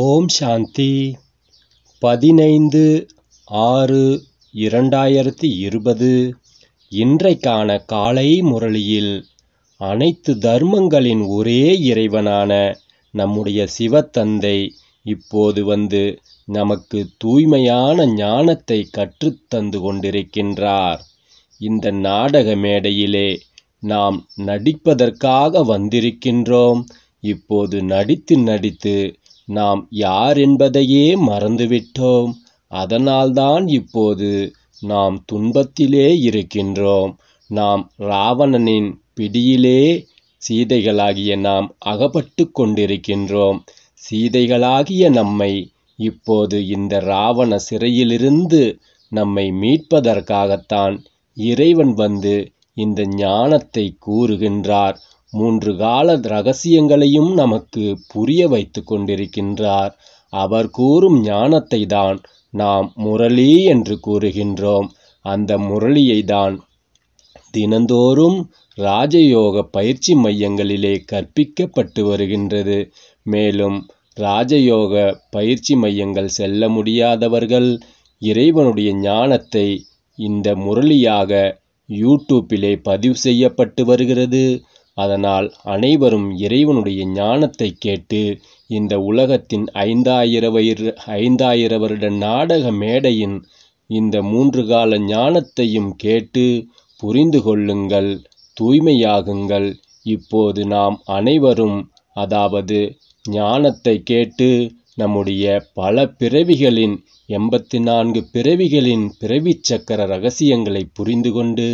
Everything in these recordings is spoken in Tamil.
ஓம் சாந்தி பதினைந்து ஆறு இரண்டாயிரத்தி இருபது இன்றைக்கான காலை முரளியில் அனைத்து தர்மங்களின் ஒரே இறைவனான நம்முடைய சிவத்தந்தை இப்போது வந்து நமக்கு தூய்மையான ஞானத்தை கற்றுத்தந்து கொண்டிருக்கின்றார் இந்த நாடக மேடையிலே நாம் நடிப்பதற்காக வந்திருக்கின்றோம் இப்போது நடித்து நடித்து நாம் யார் என்பதையே மறந்துவிட்டோம் அதனால்தான் இப்போது நாம் துன்பத்திலே இருக்கின்றோம் நாம் ராவணனின் பிடியிலே சீதைகளாகிய நாம் அகப்பட்டு கொண்டிருக்கின்றோம் சீதைகளாகிய நம்மை இப்போது இந்த ராவண சிறையிலிருந்து நம்மை மீட்பதற்காகத்தான் இறைவன் வந்து இந்த ஞானத்தை கூறுகின்றார் மூன்று கால ரகசியங்களையும் நமக்கு புரிய வைத்து கொண்டிருக்கின்றார் அவர் கூறும் ஞானத்தை தான் நாம் முரளி என்று கூறுகின்றோம் அந்த முரளியை தான் தினந்தோறும் ராஜயோக பயிற்சி மையங்களிலே கற்பிக்கப்பட்டு வருகின்றது மேலும் ராஜயோக பயிற்சி மையங்கள் செல்ல முடியாதவர்கள் இறைவனுடைய ஞானத்தை இந்த முரளியாக யூடியூப்பிலே பதிவு செய்யப்பட்டு வருகிறது அதனால் அனைவரும் இறைவனுடைய ஞானத்தை கேட்டு இந்த உலகத்தின் ஐந்தாயிர வயிறு ஐந்தாயிர வருட நாடக மேடையின் இந்த மூன்று கால ஞானத்தையும் கேட்டு புரிந்து கொள்ளுங்கள் தூய்மையாகுங்கள் இப்போது நாம் அனைவரும் அதாவது ஞானத்தை கேட்டு நம்முடைய பல பிறவிகளின் எண்பத்தி நான்கு பிறவிகளின் பிறவிச் சக்கர ரகசியங்களை புரிந்து கொண்டு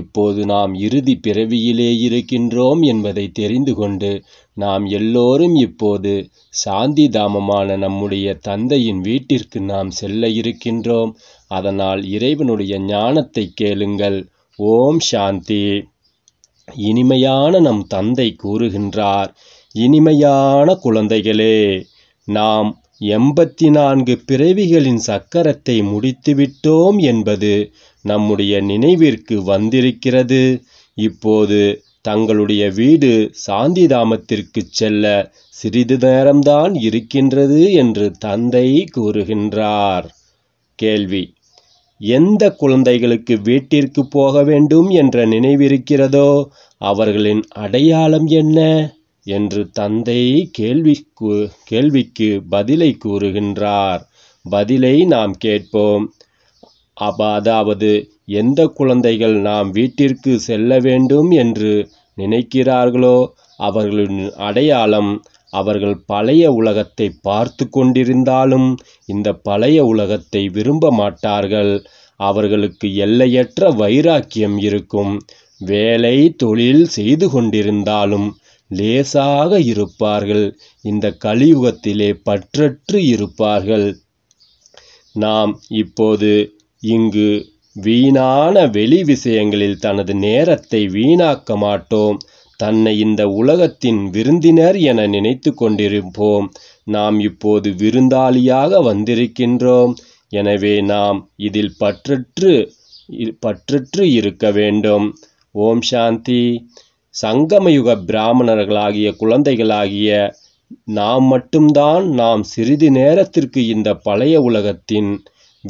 இப்போது நாம் இறுதி பிறவியிலே இருக்கின்றோம் என்பதை தெரிந்து கொண்டு நாம் எல்லோரும் இப்போது சாந்தி தாமமான நம்முடைய தந்தையின் வீட்டிற்கு நாம் செல்ல இருக்கின்றோம் அதனால் இறைவனுடைய ஞானத்தை கேளுங்கள் ஓம் சாந்தி இனிமையான நம் தந்தை கூறுகின்றார் இனிமையான குழந்தைகளே நாம் எண்பத்தி நான்கு பிறவிகளின் சக்கரத்தை முடித்துவிட்டோம் என்பது நம்முடைய நினைவிற்கு வந்திருக்கிறது இப்போது தங்களுடைய வீடு சாந்திதாமத்திற்கு செல்ல சிறிது நேரம்தான் இருக்கின்றது என்று தந்தை கூறுகின்றார் கேள்வி எந்த குழந்தைகளுக்கு வீட்டிற்கு போக வேண்டும் என்ற நினைவிருக்கிறதோ அவர்களின் அடையாளம் என்ன என்று தந்தை கேள்விக்கு கேள்விக்கு பதிலை கூறுகின்றார் பதிலை நாம் கேட்போம் அப்ப அதாவது எந்த குழந்தைகள் நாம் வீட்டிற்கு செல்ல வேண்டும் என்று நினைக்கிறார்களோ அவர்களின் அடையாளம் அவர்கள் பழைய உலகத்தை பார்த்து கொண்டிருந்தாலும் இந்த பழைய உலகத்தை விரும்ப மாட்டார்கள் அவர்களுக்கு எல்லையற்ற வைராக்கியம் இருக்கும் வேலை தொழில் செய்து கொண்டிருந்தாலும் லேசாக இருப்பார்கள் இந்த கலியுகத்திலே பற்றற்று இருப்பார்கள் நாம் இப்போது இங்கு வீணான வெளி விஷயங்களில் தனது நேரத்தை வீணாக்க மாட்டோம் தன்னை இந்த உலகத்தின் விருந்தினர் என நினைத்து கொண்டிருப்போம் நாம் இப்போது விருந்தாளியாக வந்திருக்கின்றோம் எனவே நாம் இதில் பற்றற்று பற்றற்று இருக்க வேண்டும் ஓம் சாந்தி சங்கமயுக பிராமணர்களாகிய குழந்தைகளாகிய நாம் மட்டும்தான் நாம் சிறிது நேரத்திற்கு இந்த பழைய உலகத்தின்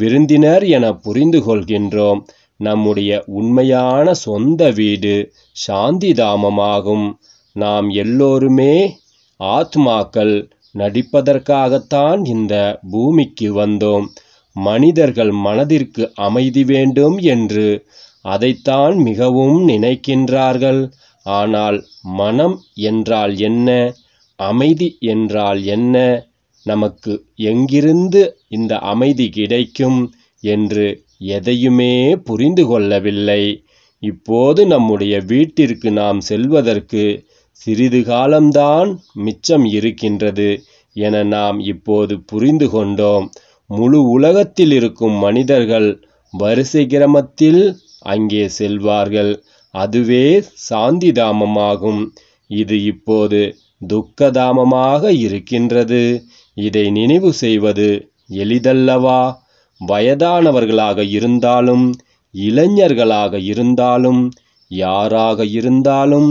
விருந்தினர் என புரிந்து கொள்கின்றோம் நம்முடைய உண்மையான சொந்த வீடு சாந்தி தாமமாகும் நாம் எல்லோருமே ஆத்மாக்கள் நடிப்பதற்காகத்தான் இந்த பூமிக்கு வந்தோம் மனிதர்கள் மனதிற்கு அமைதி வேண்டும் என்று அதைத்தான் மிகவும் நினைக்கின்றார்கள் ஆனால் மனம் என்றால் என்ன அமைதி என்றால் என்ன நமக்கு எங்கிருந்து இந்த அமைதி கிடைக்கும் என்று எதையுமே புரிந்து கொள்ளவில்லை இப்போது நம்முடைய வீட்டிற்கு நாம் செல்வதற்கு சிறிது காலம்தான் மிச்சம் இருக்கின்றது என நாம் இப்போது புரிந்து கொண்டோம் முழு உலகத்தில் இருக்கும் மனிதர்கள் வரிசை கிரமத்தில் அங்கே செல்வார்கள் அதுவே சாந்திதாமமாகும் இது இப்போது துக்கதாமமாக இருக்கின்றது இதை நினைவு செய்வது எளிதல்லவா வயதானவர்களாக இருந்தாலும் இளைஞர்களாக இருந்தாலும் யாராக இருந்தாலும்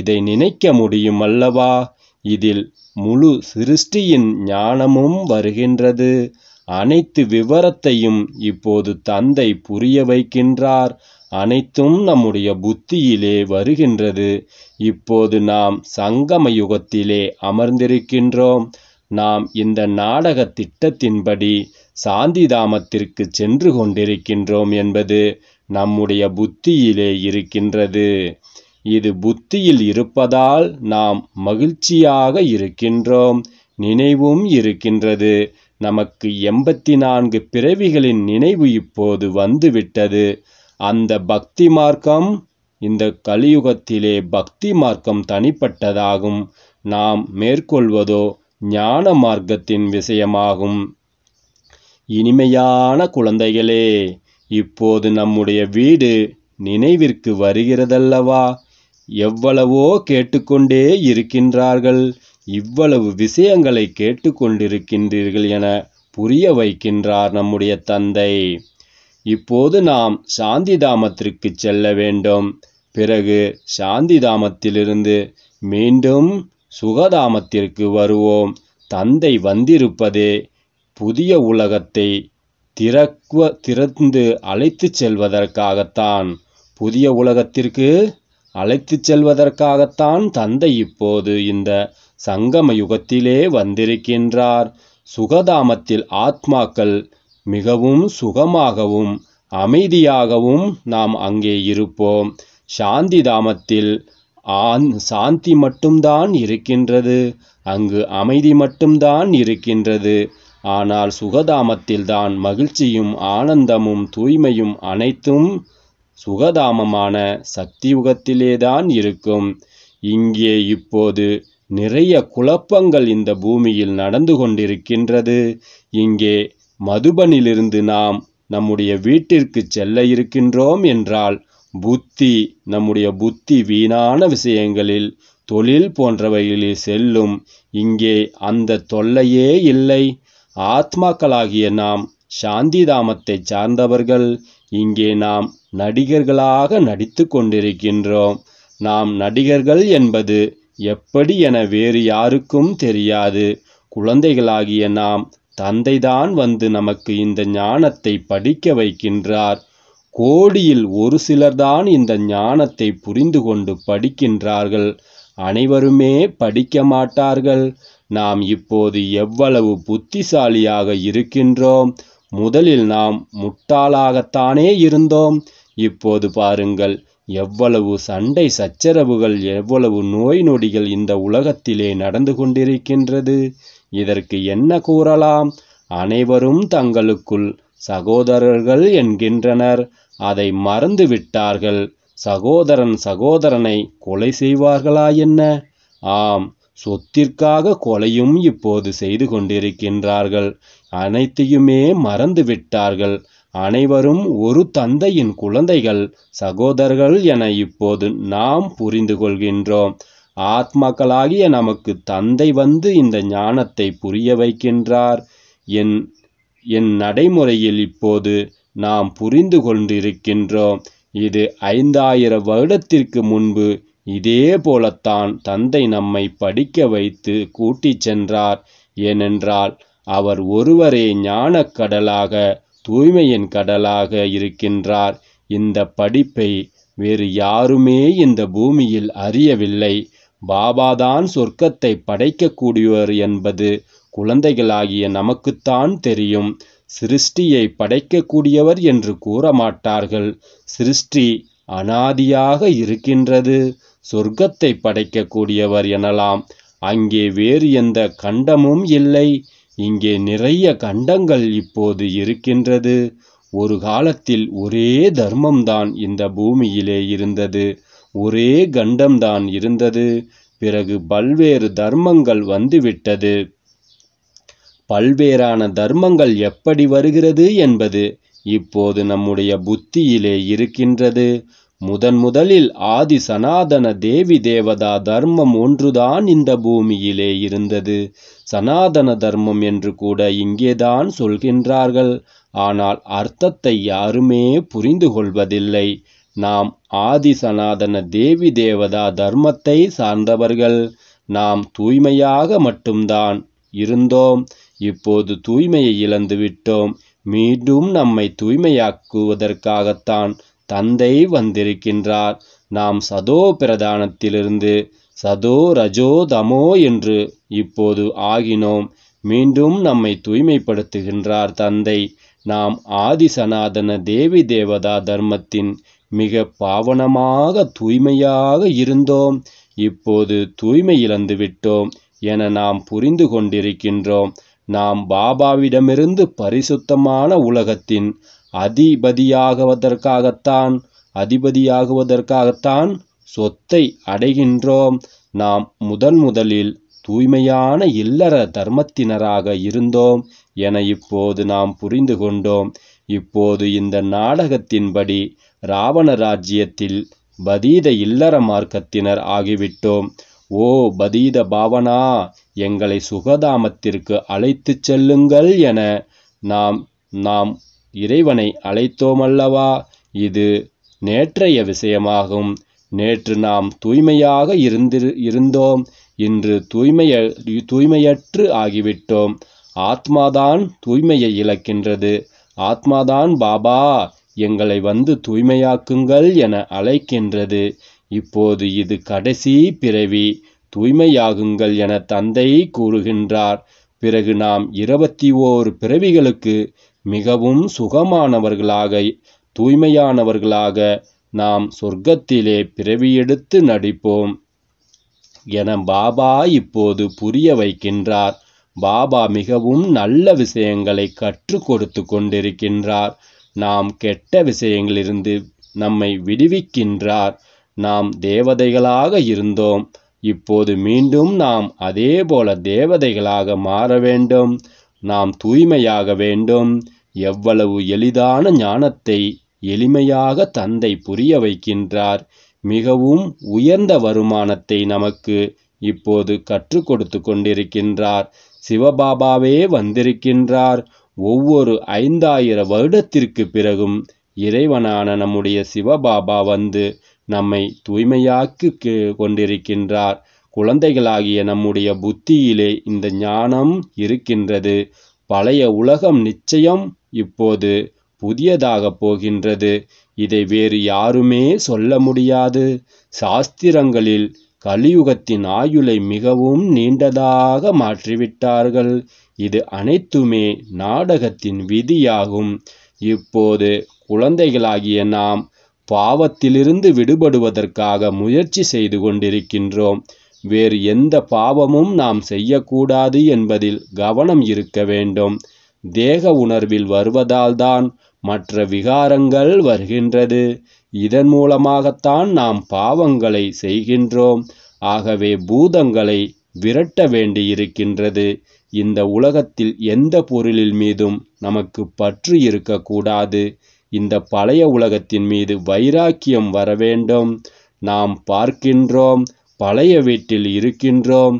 இதை நினைக்க முடியும் அல்லவா இதில் முழு சிருஷ்டியின் ஞானமும் வருகின்றது அனைத்து விவரத்தையும் இப்போது தந்தை புரிய வைக்கின்றார் அனைத்தும் நம்முடைய புத்தியிலே வருகின்றது இப்போது நாம் சங்கம யுகத்திலே அமர்ந்திருக்கின்றோம் நாம் இந்த நாடக திட்டத்தின்படி சாந்திதாமத்திற்கு சென்று கொண்டிருக்கின்றோம் என்பது நம்முடைய புத்தியிலே இருக்கின்றது இது புத்தியில் இருப்பதால் நாம் மகிழ்ச்சியாக இருக்கின்றோம் நினைவும் இருக்கின்றது நமக்கு எண்பத்தி நான்கு பிறவிகளின் நினைவு இப்போது வந்துவிட்டது அந்த பக்தி மார்க்கம் இந்த கலியுகத்திலே பக்தி மார்க்கம் தனிப்பட்டதாகும் நாம் மேற்கொள்வதோ ஞான மார்க்கத்தின் விஷயமாகும் இனிமையான குழந்தைகளே இப்போது நம்முடைய வீடு நினைவிற்கு வருகிறதல்லவா எவ்வளவோ கேட்டுக்கொண்டே இருக்கின்றார்கள் இவ்வளவு விஷயங்களை கேட்டுக்கொண்டிருக்கின்றீர்கள் என புரிய வைக்கின்றார் நம்முடைய தந்தை இப்போது நாம் சாந்திதாமத்திற்கு செல்ல வேண்டும் பிறகு சாந்திதாமத்திலிருந்து மீண்டும் சுகதாமத்திற்கு வருவோம் தந்தை வந்திருப்பதே புதிய உலகத்தை திறக்குவ திறந்து அழைத்து செல்வதற்காகத்தான் புதிய உலகத்திற்கு அழைத்து செல்வதற்காகத்தான் தந்தை இப்போது இந்த சங்கம யுகத்திலே வந்திருக்கின்றார் சுகதாமத்தில் ஆத்மாக்கள் மிகவும் சுகமாகவும் அமைதியாகவும் நாம் அங்கே இருப்போம் சாந்தி தாமத்தில் ஆன் சாந்தி மட்டும்தான் இருக்கின்றது அங்கு அமைதி மட்டும்தான் இருக்கின்றது ஆனால் சுகதாமத்தில்தான் மகிழ்ச்சியும் ஆனந்தமும் தூய்மையும் அனைத்தும் சுகதாமமான சக்தியுகத்திலேதான் இருக்கும் இங்கே இப்போது நிறைய குழப்பங்கள் இந்த பூமியில் நடந்து கொண்டிருக்கின்றது இங்கே மதுபனிலிருந்து நாம் நம்முடைய வீட்டிற்கு செல்ல இருக்கின்றோம் என்றால் புத்தி நம்முடைய புத்தி வீணான விஷயங்களில் தொழில் போன்றவைகளில் செல்லும் இங்கே அந்த தொல்லையே இல்லை ஆத்மாக்களாகிய நாம் சாந்தி தாமத்தை சார்ந்தவர்கள் இங்கே நாம் நடிகர்களாக நடித்து கொண்டிருக்கின்றோம் நாம் நடிகர்கள் என்பது எப்படி என வேறு யாருக்கும் தெரியாது குழந்தைகளாகிய நாம் தந்தைதான் வந்து நமக்கு இந்த ஞானத்தை படிக்க வைக்கின்றார் கோடியில் ஒரு சிலர்தான் இந்த ஞானத்தை புரிந்து கொண்டு படிக்கின்றார்கள் அனைவருமே படிக்க மாட்டார்கள் நாம் இப்போது எவ்வளவு புத்திசாலியாக இருக்கின்றோம் முதலில் நாம் முட்டாளாகத்தானே இருந்தோம் இப்போது பாருங்கள் எவ்வளவு சண்டை சச்சரவுகள் எவ்வளவு நோய் நொடிகள் இந்த உலகத்திலே நடந்து கொண்டிருக்கின்றது இதற்கு என்ன கூறலாம் அனைவரும் தங்களுக்குள் சகோதரர்கள் என்கின்றனர் அதை மறந்து விட்டார்கள் சகோதரன் சகோதரனை கொலை செய்வார்களா என்ன ஆம் சொத்திற்காக கொலையும் இப்போது செய்து கொண்டிருக்கின்றார்கள் அனைத்தையுமே மறந்து விட்டார்கள் அனைவரும் ஒரு தந்தையின் குழந்தைகள் சகோதரர்கள் என இப்போது நாம் புரிந்து கொள்கின்றோம் ஆத்மாக்களாகிய நமக்கு தந்தை வந்து இந்த ஞானத்தை புரிய வைக்கின்றார் என் என் நடைமுறையில் இப்போது நாம் புரிந்து கொண்டிருக்கின்றோம் இது ஐந்தாயிரம் வருடத்திற்கு முன்பு இதே போலத்தான் தந்தை நம்மை படிக்க வைத்து கூட்டிச் சென்றார் ஏனென்றால் அவர் ஒருவரே ஞானக் கடலாக தூய்மையின் கடலாக இருக்கின்றார் இந்த படிப்பை வேறு யாருமே இந்த பூமியில் அறியவில்லை பாபாதான் சொர்க்கத்தை படைக்கக்கூடியவர் என்பது குழந்தைகளாகிய நமக்குத்தான் தெரியும் சிருஷ்டியை படைக்கக்கூடியவர் என்று கூற மாட்டார்கள் சிருஷ்டி அனாதியாக இருக்கின்றது சொர்க்கத்தை படைக்கக்கூடியவர் எனலாம் அங்கே வேறு எந்த கண்டமும் இல்லை இங்கே நிறைய கண்டங்கள் இப்போது இருக்கின்றது ஒரு காலத்தில் ஒரே தர்மம்தான் இந்த பூமியிலே இருந்தது ஒரே கண்டம்தான் இருந்தது பிறகு பல்வேறு தர்மங்கள் வந்துவிட்டது பல்வேறான தர்மங்கள் எப்படி வருகிறது என்பது இப்போது நம்முடைய புத்தியிலே இருக்கின்றது முதன் முதலில் ஆதி சனாதன தேவி தேவதா தர்மம் ஒன்றுதான் இந்த பூமியிலே இருந்தது சனாதன தர்மம் என்று கூட இங்கேதான் சொல்கின்றார்கள் ஆனால் அர்த்தத்தை யாருமே புரிந்து கொள்வதில்லை நாம் ஆதி சனாதன தேவி தேவதா தர்மத்தை சார்ந்தவர்கள் நாம் தூய்மையாக மட்டும்தான் இருந்தோம் இப்போது தூய்மையை இழந்துவிட்டோம் மீண்டும் நம்மை தூய்மையாக்குவதற்காகத்தான் தந்தை வந்திருக்கின்றார் நாம் சதோ பிரதானத்திலிருந்து சதோ ரஜோ தமோ என்று இப்போது ஆகினோம் மீண்டும் நம்மை தூய்மைப்படுத்துகின்றார் தந்தை நாம் ஆதி சனாதன தேவி தேவதா தர்மத்தின் மிக பாவனமாக தூய்மையாக இருந்தோம் இப்போது தூய்மை இழந்து விட்டோம் என நாம் புரிந்து கொண்டிருக்கின்றோம் நாம் பாபாவிடமிருந்து பரிசுத்தமான உலகத்தின் அதிபதியாகுவதற்காகத்தான் அதிபதியாகுவதற்காகத்தான் சொத்தை அடைகின்றோம் நாம் முதன் முதலில் தூய்மையான இல்லற தர்மத்தினராக இருந்தோம் என இப்போது நாம் புரிந்து கொண்டோம் இப்போது இந்த நாடகத்தின்படி ராவண ராஜ்யத்தில் பதீத இல்லற மார்க்கத்தினர் ஆகிவிட்டோம் ஓ பதீத பாவனா எங்களை சுகதாமத்திற்கு அழைத்துச் செல்லுங்கள் என நாம் நாம் இறைவனை அழைத்தோமல்லவா இது நேற்றைய விஷயமாகும் நேற்று நாம் தூய்மையாக இருந்து இருந்தோம் இன்று தூய்மைய தூய்மையற்று ஆகிவிட்டோம் ஆத்மாதான் தூய்மையை இழக்கின்றது ஆத்மாதான் பாபா எங்களை வந்து தூய்மையாக்குங்கள் என அழைக்கின்றது இப்போது இது கடைசி பிறவி தூய்மையாகுங்கள் என தந்தை கூறுகின்றார் பிறகு நாம் இருபத்தி ஓர் பிறவிகளுக்கு மிகவும் சுகமானவர்களாக தூய்மையானவர்களாக நாம் சொர்க்கத்திலே பிறவியெடுத்து நடிப்போம் என பாபா இப்போது புரிய வைக்கின்றார் பாபா மிகவும் நல்ல விஷயங்களை கற்றுக் கொடுத்து கொண்டிருக்கின்றார் நாம் கெட்ட விஷயங்களிலிருந்து நம்மை விடுவிக்கின்றார் நாம் தேவதைகளாக இருந்தோம் இப்போது மீண்டும் நாம் அதே போல தேவதைகளாக மாற வேண்டும் நாம் தூய்மையாக வேண்டும் எவ்வளவு எளிதான ஞானத்தை எளிமையாக தந்தை புரிய வைக்கின்றார் மிகவும் உயர்ந்த வருமானத்தை நமக்கு இப்போது கற்றுக் கொடுத்து கொண்டிருக்கின்றார் சிவபாபாவே வந்திருக்கின்றார் ஒவ்வொரு ஐந்தாயிர வருடத்திற்கு பிறகும் இறைவனான நம்முடைய சிவபாபா வந்து நம்மை தூய்மையாக்கி கொண்டிருக்கின்றார் குழந்தைகளாகிய நம்முடைய புத்தியிலே இந்த ஞானம் இருக்கின்றது பழைய உலகம் நிச்சயம் இப்போது புதியதாக போகின்றது இதை வேறு யாருமே சொல்ல முடியாது சாஸ்திரங்களில் கலியுகத்தின் ஆயுளை மிகவும் நீண்டதாக மாற்றிவிட்டார்கள் இது அனைத்துமே நாடகத்தின் விதியாகும் இப்போது குழந்தைகளாகிய நாம் பாவத்திலிருந்து விடுபடுவதற்காக முயற்சி செய்து கொண்டிருக்கின்றோம் வேறு எந்த பாவமும் நாம் செய்யக்கூடாது என்பதில் கவனம் இருக்க வேண்டும் தேக உணர்வில் வருவதால்தான் மற்ற விகாரங்கள் வருகின்றது இதன் மூலமாகத்தான் நாம் பாவங்களை செய்கின்றோம் ஆகவே பூதங்களை விரட்ட வேண்டியிருக்கின்றது இந்த உலகத்தில் எந்த பொருளில் மீதும் நமக்கு பற்று இருக்கக்கூடாது இந்த பழைய உலகத்தின் மீது வைராக்கியம் வர வேண்டும் நாம் பார்க்கின்றோம் பழைய வீட்டில் இருக்கின்றோம்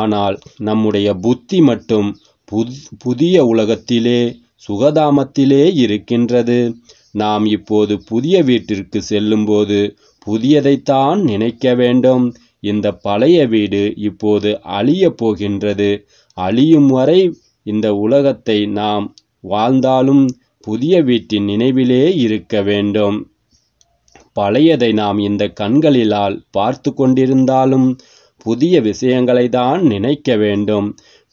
ஆனால் நம்முடைய புத்தி மட்டும் புதிய உலகத்திலே சுகதாமத்திலே இருக்கின்றது நாம் இப்போது புதிய வீட்டிற்கு செல்லும்போது புதியதைத்தான் நினைக்க வேண்டும் இந்த பழைய வீடு இப்போது அழிய போகின்றது அழியும் வரை இந்த உலகத்தை நாம் வாழ்ந்தாலும் புதிய வீட்டின் நினைவிலே இருக்க வேண்டும் பழையதை நாம் இந்த கண்களிலால் பார்த்து கொண்டிருந்தாலும் புதிய விஷயங்களை தான் நினைக்க வேண்டும்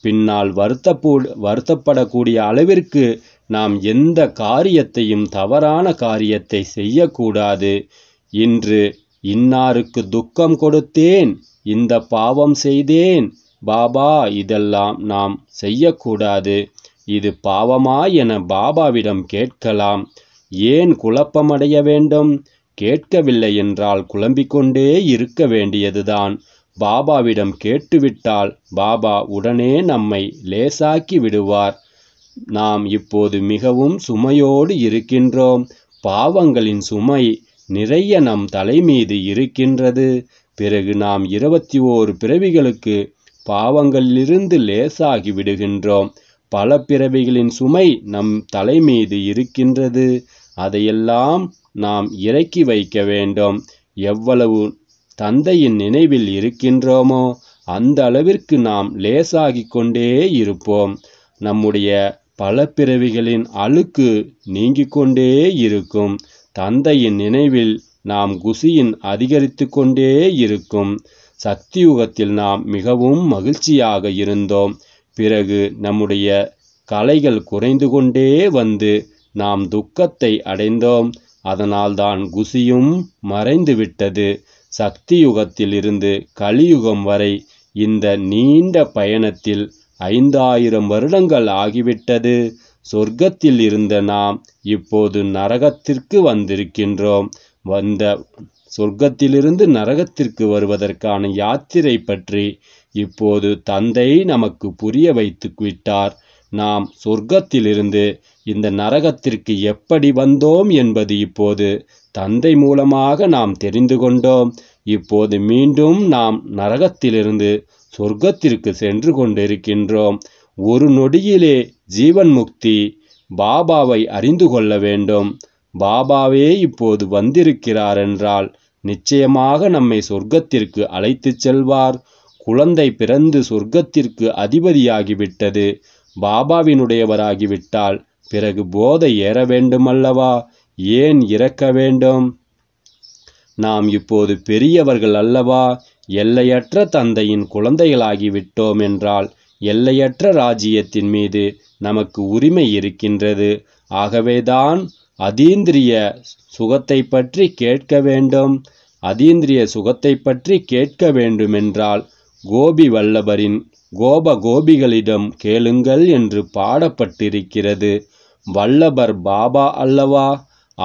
பின்னால் வருத்தப்பூ வருத்தப்படக்கூடிய அளவிற்கு நாம் எந்த காரியத்தையும் தவறான காரியத்தை செய்யக்கூடாது இன்று இன்னாருக்கு துக்கம் கொடுத்தேன் இந்த பாவம் செய்தேன் பாபா இதெல்லாம் நாம் செய்யக்கூடாது இது பாவமா என பாபாவிடம் கேட்கலாம் ஏன் குழப்பமடைய வேண்டும் கேட்கவில்லை என்றால் குழம்பிக்கொண்டே இருக்க வேண்டியதுதான் பாபாவிடம் கேட்டுவிட்டால் பாபா உடனே நம்மை லேசாக்கி விடுவார் நாம் இப்போது மிகவும் சுமையோடு இருக்கின்றோம் பாவங்களின் சுமை நிறைய நம் தலைமீது இருக்கின்றது பிறகு நாம் இருபத்தி ஓரு பிறவிகளுக்கு பாவங்களிலிருந்து லேசாகி விடுகின்றோம் பல பிறவிகளின் சுமை நம் தலைமீது இருக்கின்றது அதையெல்லாம் நாம் இறக்கி வைக்க வேண்டும் எவ்வளவு தந்தையின் நினைவில் இருக்கின்றோமோ அந்த அளவிற்கு நாம் லேசாகி கொண்டே இருப்போம் நம்முடைய பல பிறவிகளின் அழுக்கு நீங்கிக் கொண்டே இருக்கும் தந்தையின் நினைவில் நாம் குசியின் அதிகரித்து கொண்டே இருக்கும் சக்தியுகத்தில் நாம் மிகவும் மகிழ்ச்சியாக இருந்தோம் பிறகு நம்முடைய கலைகள் குறைந்து கொண்டே வந்து நாம் துக்கத்தை அடைந்தோம் அதனால்தான் குசியும் மறைந்துவிட்டது சக்தி இருந்து கலியுகம் வரை இந்த நீண்ட பயணத்தில் ஐந்தாயிரம் வருடங்கள் ஆகிவிட்டது சொர்க்கத்தில் இருந்த நாம் இப்போது நரகத்திற்கு வந்திருக்கின்றோம் வந்த சொர்க்கத்திலிருந்து நரகத்திற்கு வருவதற்கான யாத்திரை பற்றி இப்போது தந்தை நமக்கு புரிய வைத்து விட்டார் நாம் சொர்க்கத்திலிருந்து இந்த நரகத்திற்கு எப்படி வந்தோம் என்பது இப்போது தந்தை மூலமாக நாம் தெரிந்து கொண்டோம் இப்போது மீண்டும் நாம் நரகத்திலிருந்து சொர்க்கத்திற்கு சென்று கொண்டிருக்கின்றோம் ஒரு நொடியிலே ஜீவன் முக்தி பாபாவை அறிந்து கொள்ள வேண்டும் பாபாவே இப்போது வந்திருக்கிறார் என்றால் நிச்சயமாக நம்மை சொர்க்கத்திற்கு அழைத்துச் செல்வார் குழந்தை பிறந்து சொர்க்கத்திற்கு அதிபதியாகிவிட்டது பாபாவினுடையவராகிவிட்டால் பிறகு போதை ஏற வேண்டுமல்லவா ஏன் இறக்க வேண்டும் நாம் இப்போது பெரியவர்கள் அல்லவா எல்லையற்ற தந்தையின் குழந்தைகளாகிவிட்டோம் என்றால் எல்லையற்ற ராஜ்யத்தின் மீது நமக்கு உரிமை இருக்கின்றது ஆகவேதான் அதீந்திரிய சுகத்தை பற்றி கேட்க வேண்டும் அதீந்திரிய சுகத்தை பற்றி கேட்க வேண்டுமென்றால் கோபி வல்லபரின் கோப கோபிகளிடம் கேளுங்கள் என்று பாடப்பட்டிருக்கிறது வல்லபர் பாபா அல்லவா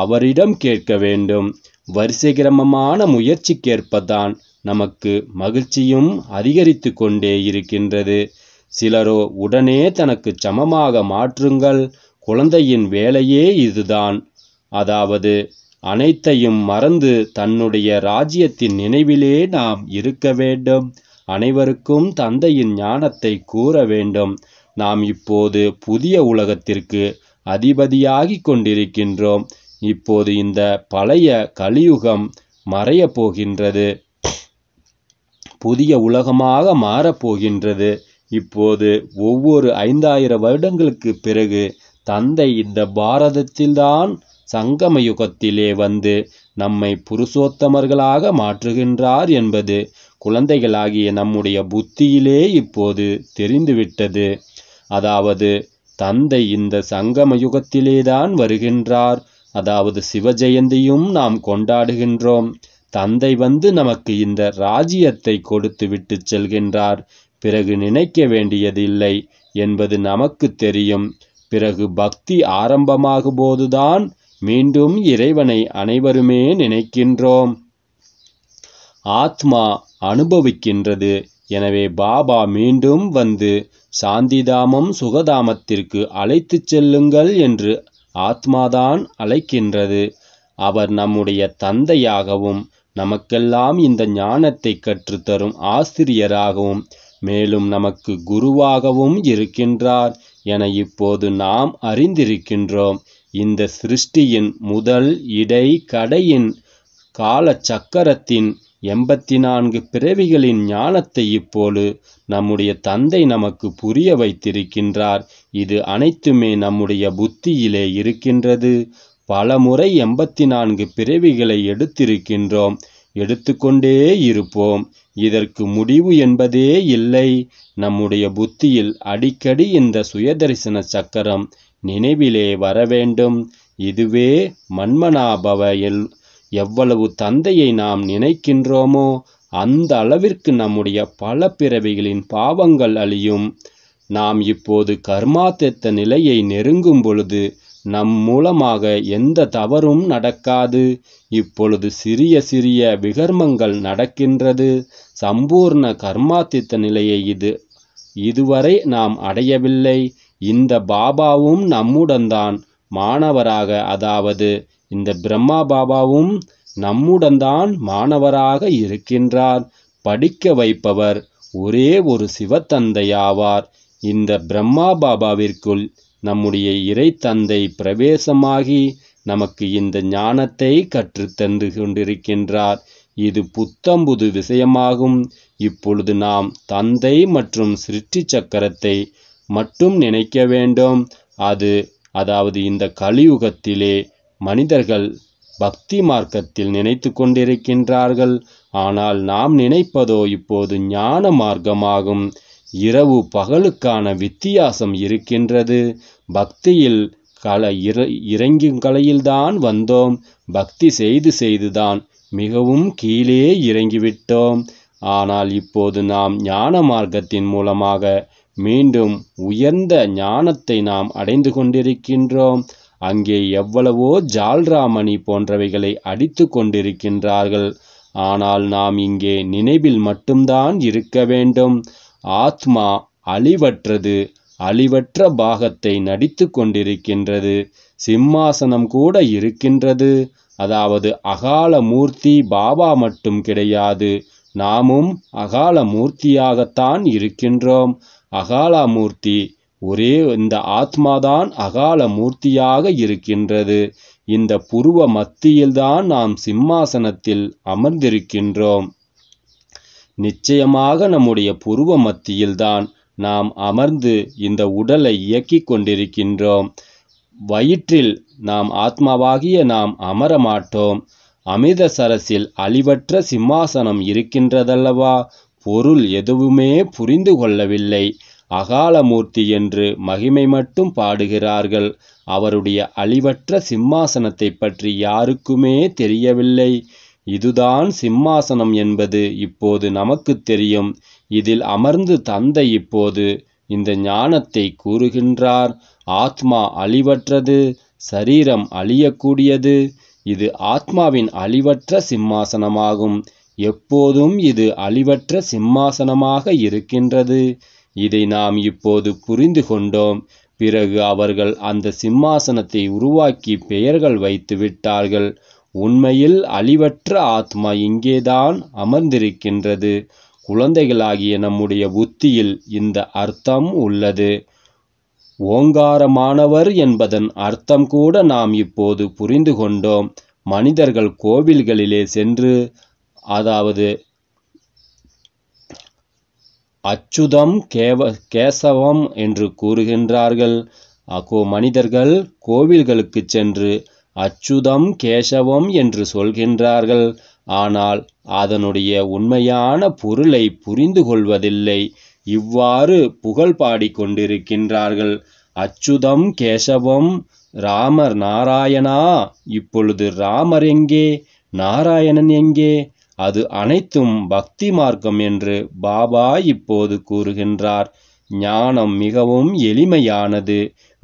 அவரிடம் கேட்க வேண்டும் வரிசைக்கிரமமான முயற்சிக்கேற்பதான் நமக்கு மகிழ்ச்சியும் அதிகரித்து கொண்டே இருக்கின்றது சிலரோ உடனே தனக்கு சமமாக மாற்றுங்கள் குழந்தையின் வேலையே இதுதான் அதாவது அனைத்தையும் மறந்து தன்னுடைய ராஜ்யத்தின் நினைவிலே நாம் இருக்க வேண்டும் அனைவருக்கும் தந்தையின் ஞானத்தை கூற வேண்டும் நாம் இப்போது புதிய உலகத்திற்கு அதிபதியாகி கொண்டிருக்கின்றோம் இப்போது இந்த பழைய கலியுகம் மறையப்போகின்றது போகின்றது புதிய உலகமாக மாறப்போகின்றது இப்போது ஒவ்வொரு ஐந்தாயிரம் வருடங்களுக்கு பிறகு தந்தை இந்த பாரதத்தில்தான் சங்கம யுகத்திலே வந்து நம்மை புருஷோத்தமர்களாக மாற்றுகின்றார் என்பது குழந்தைகளாகிய நம்முடைய புத்தியிலே இப்போது தெரிந்துவிட்டது அதாவது தந்தை இந்த சங்கம யுகத்திலேதான் வருகின்றார் அதாவது சிவஜெயந்தியும் நாம் கொண்டாடுகின்றோம் தந்தை வந்து நமக்கு இந்த ராஜ்யத்தை கொடுத்து விட்டு செல்கின்றார் பிறகு நினைக்க வேண்டியதில்லை என்பது நமக்கு தெரியும் பிறகு பக்தி ஆரம்பமாகும்போதுதான் மீண்டும் இறைவனை அனைவருமே நினைக்கின்றோம் ஆத்மா அனுபவிக்கின்றது எனவே பாபா மீண்டும் வந்து சாந்திதாமம் சுகதாமத்திற்கு அழைத்துச் செல்லுங்கள் என்று ஆத்மாதான் அழைக்கின்றது அவர் நம்முடைய தந்தையாகவும் நமக்கெல்லாம் இந்த ஞானத்தை கற்றுத்தரும் ஆசிரியராகவும் மேலும் நமக்கு குருவாகவும் இருக்கின்றார் என இப்போது நாம் அறிந்திருக்கின்றோம் இந்த சிருஷ்டியின் முதல் இடை கடையின் கால சக்கரத்தின் எண்பத்தி நான்கு பிறவிகளின் ஞானத்தை இப்போது நம்முடைய தந்தை நமக்கு புரிய வைத்திருக்கின்றார் இது அனைத்துமே நம்முடைய புத்தியிலே இருக்கின்றது பல முறை எண்பத்தி நான்கு பிறவிகளை எடுத்திருக்கின்றோம் எடுத்துக்கொண்டே இருப்போம் இதற்கு முடிவு என்பதே இல்லை நம்முடைய புத்தியில் அடிக்கடி இந்த சுயதரிசன சக்கரம் நினைவிலே வர வேண்டும் இதுவே மன்மனாபவ எல் எவ்வளவு தந்தையை நாம் நினைக்கின்றோமோ அந்த அளவிற்கு நம்முடைய பல பிறவிகளின் பாவங்கள் அழியும் நாம் இப்போது கர்மாத்தெத்த நிலையை நெருங்கும் பொழுது நம் மூலமாக எந்த தவறும் நடக்காது இப்பொழுது சிறிய சிறிய விகர்மங்கள் நடக்கின்றது சம்பூர்ண கர்மாத்தித்த நிலையை இது இதுவரை நாம் அடையவில்லை இந்த பாபாவும் நம்முடன் தான் மாணவராக அதாவது இந்த பிரம்மா பாபாவும் நம்முடன் தான் மாணவராக இருக்கின்றார் படிக்க வைப்பவர் ஒரே ஒரு சிவத்தந்தையாவார் இந்த பிரம்மா பாபாவிற்குள் நம்முடைய இறை தந்தை பிரவேசமாகி நமக்கு இந்த ஞானத்தை கற்றுத்தந்து கொண்டிருக்கின்றார் இது புத்தம்புது விஷயமாகும் இப்பொழுது நாம் தந்தை மற்றும் சிருஷ்டி சக்கரத்தை மட்டும் நினைக்க வேண்டும் அது அதாவது இந்த கலியுகத்திலே மனிதர்கள் பக்தி மார்க்கத்தில் நினைத்து கொண்டிருக்கின்றார்கள் ஆனால் நாம் நினைப்பதோ இப்போது ஞான மார்க்கமாகும் இரவு பகலுக்கான வித்தியாசம் இருக்கின்றது பக்தியில் கலை இற இறங்கும் கலையில்தான் வந்தோம் பக்தி செய்து செய்துதான் மிகவும் கீழே இறங்கிவிட்டோம் ஆனால் இப்போது நாம் ஞான மார்க்கத்தின் மூலமாக மீண்டும் உயர்ந்த ஞானத்தை நாம் அடைந்து கொண்டிருக்கின்றோம் அங்கே எவ்வளவோ ஜால்ராமணி போன்றவைகளை அடித்து கொண்டிருக்கின்றார்கள் ஆனால் நாம் இங்கே நினைவில் மட்டும்தான் இருக்க வேண்டும் ஆத்மா அழிவற்றது அழிவற்ற பாகத்தை நடித்து கொண்டிருக்கின்றது சிம்மாசனம் கூட இருக்கின்றது அதாவது அகால மூர்த்தி பாபா மட்டும் கிடையாது நாமும் அகால மூர்த்தியாகத்தான் இருக்கின்றோம் அகால மூர்த்தி ஒரே இந்த ஆத்மாதான் அகால மூர்த்தியாக இருக்கின்றது இந்த புருவ மத்தியில்தான் நாம் சிம்மாசனத்தில் அமர்ந்திருக்கின்றோம் நிச்சயமாக நம்முடைய புருவ மத்தியில்தான் நாம் அமர்ந்து இந்த உடலை இயக்கிக் கொண்டிருக்கின்றோம் வயிற்றில் நாம் ஆத்மாவாகிய நாம் அமர மாட்டோம் அமித சரசில் அழிவற்ற சிம்மாசனம் இருக்கின்றதல்லவா பொருள் எதுவுமே புரிந்து கொள்ளவில்லை அகாலமூர்த்தி என்று மகிமை மட்டும் பாடுகிறார்கள் அவருடைய அழிவற்ற சிம்மாசனத்தை பற்றி யாருக்குமே தெரியவில்லை இதுதான் சிம்மாசனம் என்பது இப்போது நமக்கு தெரியும் இதில் அமர்ந்து தந்தை இப்போது இந்த ஞானத்தை கூறுகின்றார் ஆத்மா அழிவற்றது சரீரம் அழியக்கூடியது இது ஆத்மாவின் அழிவற்ற சிம்மாசனமாகும் எப்போதும் இது அழிவற்ற சிம்மாசனமாக இருக்கின்றது இதை நாம் இப்போது புரிந்து கொண்டோம் பிறகு அவர்கள் அந்த சிம்மாசனத்தை உருவாக்கி பெயர்கள் வைத்து விட்டார்கள் உண்மையில் அழிவற்ற ஆத்மா இங்கேதான் அமர்ந்திருக்கின்றது குழந்தைகளாகிய நம்முடைய புத்தியில் இந்த அர்த்தம் உள்ளது ஓங்காரமானவர் என்பதன் அர்த்தம் கூட நாம் இப்போது புரிந்து கொண்டோம் மனிதர்கள் கோவில்களிலே சென்று அதாவது அச்சுதம் கேவ கேசவம் என்று கூறுகின்றார்கள் அக்கோ மனிதர்கள் கோவில்களுக்கு சென்று அச்சுதம் கேசவம் என்று சொல்கின்றார்கள் ஆனால் அதனுடைய உண்மையான பொருளை புரிந்து கொள்வதில்லை இவ்வாறு புகழ் பாடிக்கொண்டிருக்கின்றார்கள் அச்சுதம் கேசவம் ராமர் நாராயணா இப்பொழுது ராமர் எங்கே நாராயணன் எங்கே அது அனைத்தும் பக்தி மார்க்கம் என்று பாபா இப்போது கூறுகின்றார் ஞானம் மிகவும் எளிமையானது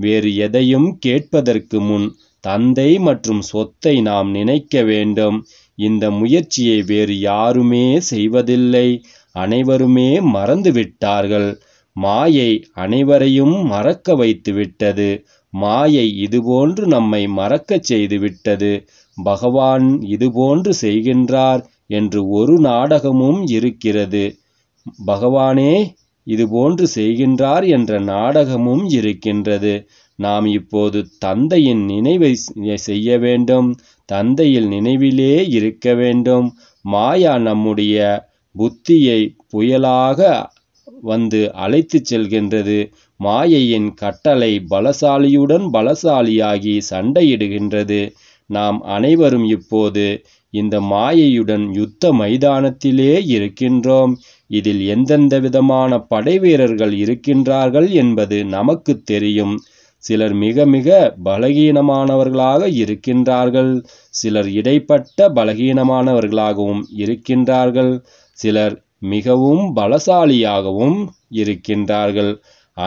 வேறு எதையும் கேட்பதற்கு முன் தந்தை மற்றும் சொத்தை நாம் நினைக்க வேண்டும் இந்த முயற்சியை வேறு யாருமே செய்வதில்லை அனைவருமே மறந்துவிட்டார்கள் மாயை அனைவரையும் மறக்க வைத்து விட்டது மாயை இதுபோன்று நம்மை மறக்கச் செய்து விட்டது பகவான் இதுபோன்று செய்கின்றார் என்று ஒரு நாடகமும் இருக்கிறது பகவானே இதுபோன்று செய்கின்றார் என்ற நாடகமும் இருக்கின்றது நாம் இப்போது தந்தையின் நினைவை செய்ய வேண்டும் தந்தையில் நினைவிலே இருக்க வேண்டும் மாயா நம்முடைய புத்தியை புயலாக வந்து அழைத்து செல்கின்றது மாயையின் கட்டளை பலசாலியுடன் பலசாலியாகி சண்டையிடுகின்றது நாம் அனைவரும் இப்போது இந்த மாயையுடன் யுத்த மைதானத்திலே இருக்கின்றோம் இதில் எந்தெந்த விதமான படை வீரர்கள் இருக்கின்றார்கள் என்பது நமக்கு தெரியும் சிலர் மிக மிக பலகீனமானவர்களாக இருக்கின்றார்கள் சிலர் இடைப்பட்ட பலகீனமானவர்களாகவும் இருக்கின்றார்கள் சிலர் மிகவும் பலசாலியாகவும் இருக்கின்றார்கள்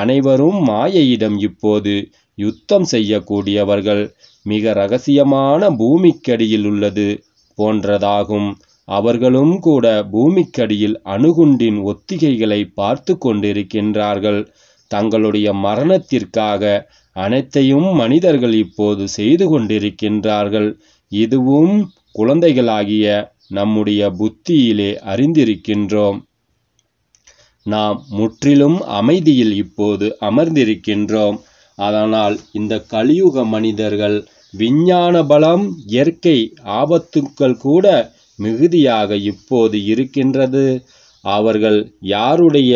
அனைவரும் மாயையிடம் இப்போது யுத்தம் செய்யக்கூடியவர்கள் மிக ரகசியமான பூமிக்கடியில் உள்ளது போன்றதாகும் அவர்களும் கூட பூமிக்கடியில் அணுகுண்டின் ஒத்திகைகளை பார்த்து கொண்டிருக்கின்றார்கள் தங்களுடைய மரணத்திற்காக அனைத்தையும் மனிதர்கள் இப்போது செய்து கொண்டிருக்கின்றார்கள் இதுவும் குழந்தைகளாகிய நம்முடைய புத்தியிலே அறிந்திருக்கின்றோம் நாம் முற்றிலும் அமைதியில் இப்போது அமர்ந்திருக்கின்றோம் அதனால் இந்த கலியுக மனிதர்கள் விஞ்ஞான பலம் இயற்கை ஆபத்துக்கள் கூட மிகுதியாக இப்போது இருக்கின்றது அவர்கள் யாருடைய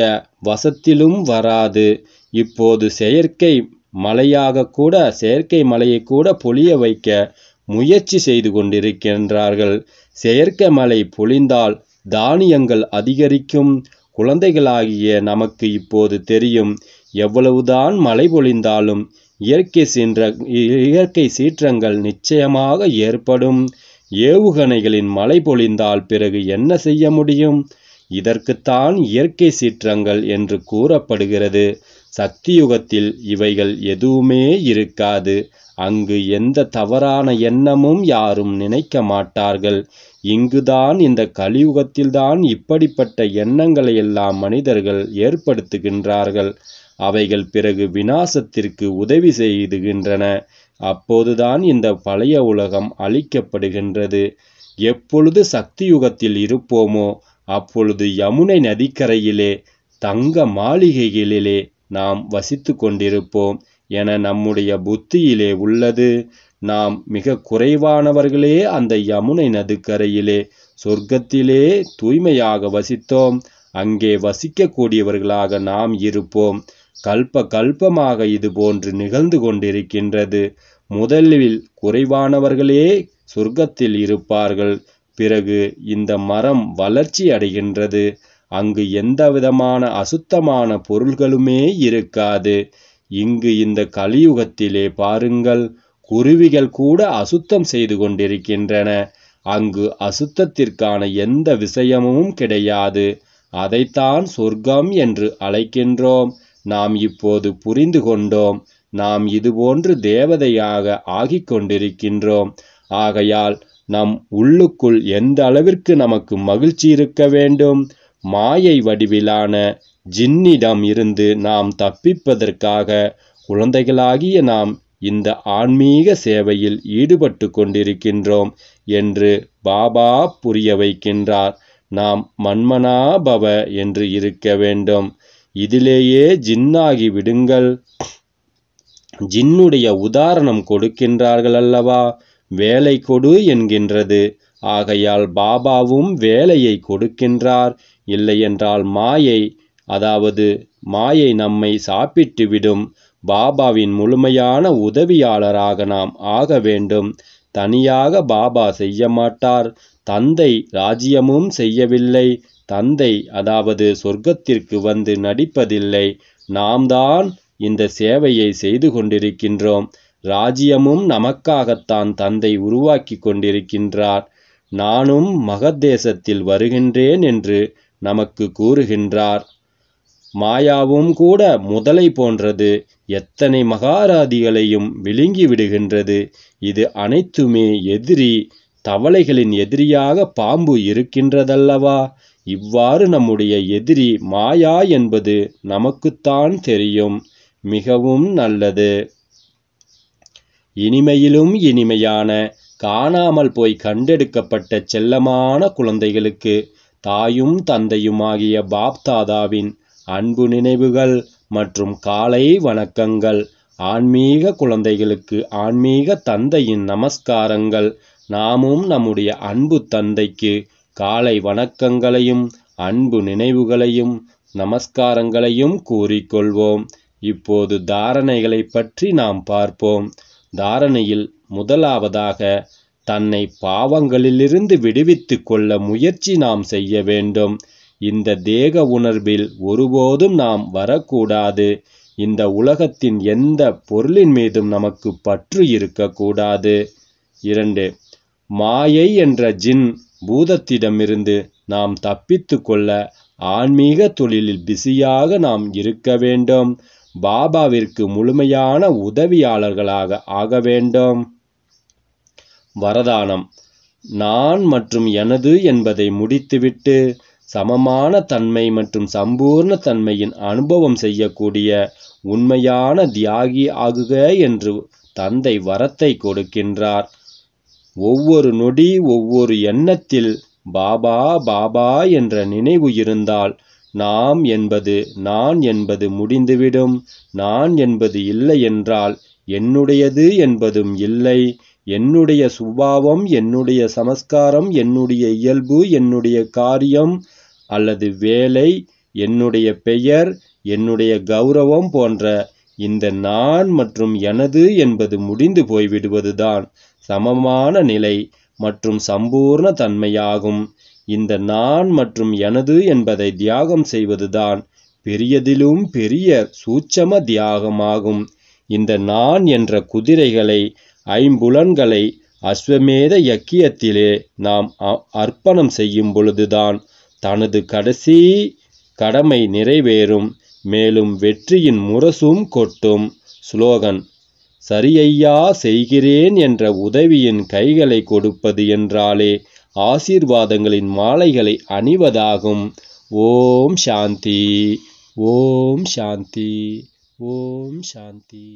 வசத்திலும் வராது இப்போது செயற்கை மலையாக கூட செயற்கை மலையை கூட பொழிய வைக்க முயற்சி செய்து கொண்டிருக்கின்றார்கள் செயற்கை மழை பொழிந்தால் தானியங்கள் அதிகரிக்கும் குழந்தைகளாகிய நமக்கு இப்போது தெரியும் எவ்வளவுதான் மழை பொழிந்தாலும் இயற்கை சீன்ற இயற்கை சீற்றங்கள் நிச்சயமாக ஏற்படும் ஏவுகணைகளின் மழை பொழிந்தால் பிறகு என்ன செய்ய முடியும் இதற்குத்தான் இயற்கை சீற்றங்கள் என்று கூறப்படுகிறது சக்தியுகத்தில் இவைகள் எதுவுமே இருக்காது அங்கு எந்த தவறான எண்ணமும் யாரும் நினைக்க மாட்டார்கள் இங்குதான் இந்த கலியுகத்தில்தான் இப்படிப்பட்ட எண்ணங்களை எல்லாம் மனிதர்கள் ஏற்படுத்துகின்றார்கள் அவைகள் பிறகு விநாசத்திற்கு உதவி செய்துகின்றன அப்போதுதான் இந்த பழைய உலகம் அழிக்கப்படுகின்றது எப்பொழுது சக்தி யுகத்தில் இருப்போமோ அப்பொழுது யமுனை நதிக்கரையிலே தங்க மாளிகைகளிலே நாம் வசித்து கொண்டிருப்போம் என நம்முடைய புத்தியிலே உள்ளது நாம் மிக குறைவானவர்களே அந்த யமுனை நதுக்கரையிலே சொர்க்கத்திலே தூய்மையாக வசித்தோம் அங்கே வசிக்கக்கூடியவர்களாக நாம் இருப்போம் கல்ப கல்பமாக இது போன்று நிகழ்ந்து கொண்டிருக்கின்றது முதலில் குறைவானவர்களே சொர்க்கத்தில் இருப்பார்கள் பிறகு இந்த மரம் வளர்ச்சி அடைகின்றது அங்கு எந்தவிதமான அசுத்தமான பொருள்களுமே இருக்காது இங்கு இந்த கலியுகத்திலே பாருங்கள் குருவிகள் கூட அசுத்தம் செய்து கொண்டிருக்கின்றன அங்கு அசுத்தத்திற்கான எந்த விஷயமும் கிடையாது அதைத்தான் சொர்க்கம் என்று அழைக்கின்றோம் நாம் இப்போது புரிந்து கொண்டோம் நாம் இதுபோன்று தேவதையாக ஆகிக் கொண்டிருக்கின்றோம் ஆகையால் நம் உள்ளுக்குள் எந்த அளவிற்கு நமக்கு மகிழ்ச்சி இருக்க வேண்டும் மாயை வடிவிலான ஜின்னிடம் இருந்து நாம் தப்பிப்பதற்காக குழந்தைகளாகிய நாம் இந்த ஆன்மீக சேவையில் ஈடுபட்டு கொண்டிருக்கின்றோம் என்று பாபா புரிய வைக்கின்றார் நாம் மன்மனாபவ என்று இருக்க வேண்டும் இதிலேயே ஜின்னாகி விடுங்கள் ஜின்னுடைய உதாரணம் கொடுக்கின்றார்கள் அல்லவா வேலை கொடு என்கின்றது ஆகையால் பாபாவும் வேலையை கொடுக்கின்றார் இல்லையென்றால் மாயை அதாவது மாயை நம்மை சாப்பிட்டு விடும் பாபாவின் முழுமையான உதவியாளராக நாம் ஆக வேண்டும் தனியாக பாபா செய்ய மாட்டார் தந்தை ராஜ்யமும் செய்யவில்லை தந்தை அதாவது சொர்க்கத்திற்கு வந்து நடிப்பதில்லை நாம் தான் இந்த சேவையை செய்து கொண்டிருக்கின்றோம் ராஜ்யமும் நமக்காகத்தான் தந்தை உருவாக்கி கொண்டிருக்கின்றார் நானும் மகதேசத்தில் வருகின்றேன் என்று நமக்கு கூறுகின்றார் மாயாவும் கூட முதலை போன்றது எத்தனை மகாராதிகளையும் விழுங்கிவிடுகின்றது இது அனைத்துமே எதிரி தவளைகளின் எதிரியாக பாம்பு இருக்கின்றதல்லவா இவ்வாறு நம்முடைய எதிரி மாயா என்பது நமக்குத்தான் தெரியும் மிகவும் நல்லது இனிமையிலும் இனிமையான காணாமல் போய் கண்டெடுக்கப்பட்ட செல்லமான குழந்தைகளுக்கு தாயும் தந்தையுமாகிய பாப்தாதாவின் அன்பு நினைவுகள் மற்றும் காலை வணக்கங்கள் ஆன்மீக குழந்தைகளுக்கு ஆன்மீக தந்தையின் நமஸ்காரங்கள் நாமும் நம்முடைய அன்பு தந்தைக்கு காலை வணக்கங்களையும் அன்பு நினைவுகளையும் நமஸ்காரங்களையும் கூறிக்கொள்வோம் இப்போது தாரணைகளை பற்றி நாம் பார்ப்போம் தாரணையில் முதலாவதாக தன்னை பாவங்களிலிருந்து விடுவித்து கொள்ள முயற்சி நாம் செய்ய வேண்டும் இந்த தேக உணர்வில் ஒருபோதும் நாம் வரக்கூடாது இந்த உலகத்தின் எந்த பொருளின் மீதும் நமக்கு பற்று இருக்கக்கூடாது இரண்டு மாயை என்ற ஜின் பூதத்திடமிருந்து நாம் தப்பித்து கொள்ள ஆன்மீக தொழிலில் பிஸியாக நாம் இருக்க வேண்டும் பாபாவிற்கு முழுமையான உதவியாளர்களாக ஆக வேண்டும் வரதானம் நான் மற்றும் எனது என்பதை முடித்துவிட்டு சமமான தன்மை மற்றும் சம்பூர்ண தன்மையின் அனுபவம் செய்யக்கூடிய உண்மையான தியாகி ஆகுக என்று தந்தை வரத்தை கொடுக்கின்றார் ஒவ்வொரு நொடி ஒவ்வொரு எண்ணத்தில் பாபா பாபா என்ற நினைவு இருந்தால் நாம் என்பது நான் என்பது முடிந்துவிடும் நான் என்பது இல்லை என்றால் என்னுடையது என்பதும் இல்லை என்னுடைய சுபாவம் என்னுடைய சமஸ்காரம் என்னுடைய இயல்பு என்னுடைய காரியம் அல்லது வேலை என்னுடைய பெயர் என்னுடைய கௌரவம் போன்ற இந்த நான் மற்றும் எனது என்பது முடிந்து போய்விடுவதுதான் சமமான நிலை மற்றும் சம்பூர்ண தன்மையாகும் இந்த நான் மற்றும் எனது என்பதை தியாகம் செய்வதுதான் பெரியதிலும் பெரிய சூட்சம தியாகமாகும் இந்த நான் என்ற குதிரைகளை ஐம்புலன்களை அஸ்வமேத யக்கியத்திலே நாம் அர்ப்பணம் செய்யும் பொழுதுதான் தனது கடைசி கடமை நிறைவேறும் மேலும் வெற்றியின் முரசும் கொட்டும் ஸ்லோகன் சரியையா செய்கிறேன் என்ற உதவியின் கைகளை கொடுப்பது என்றாலே ஆசீர்வாதங்களின் மாலைகளை அணிவதாகும் ஓம் சாந்தி ஓம் சாந்தி ஓம் சாந்தி